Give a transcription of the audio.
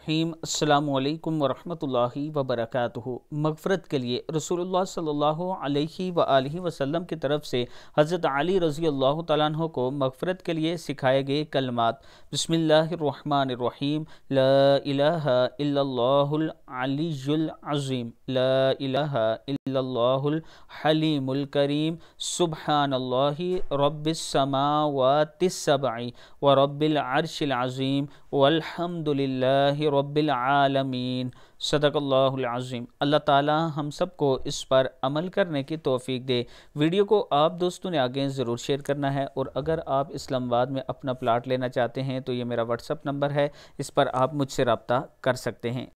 الرحیم السلام علیکم ورحمۃ اللہ وبرکاتہ مغفرت کے لیے رسول اللہ صلی اللہ علیہ وآلہ وسلم کی طرف سے حضرت علی رضی اللہ تعالیٰ عنہ کو مغفرت کے لیے سکھائے گئے کلمات بسم اللہ الرحمن الرحیم لا الہ الا اللہ العلی العظیم لا الہ الا اللہ الحلیم الکریم سبحان اللہ رب السماوات العرش العظیم والحمد للہ رب العالمین صدق اللہ العظیم اللہ تعالی ہم سب کو اس پر عمل کرنے کی توفیق دے ویڈیو کو آپ دوستوں نے آگے ضرور شیئر کرنا ہے اور اگر آپ اسلام آباد میں اپنا پلاٹ لینا چاہتے ہیں تو یہ میرا اپ نمبر ہے اس پر آپ مجھ سے رابطہ کر سکتے ہیں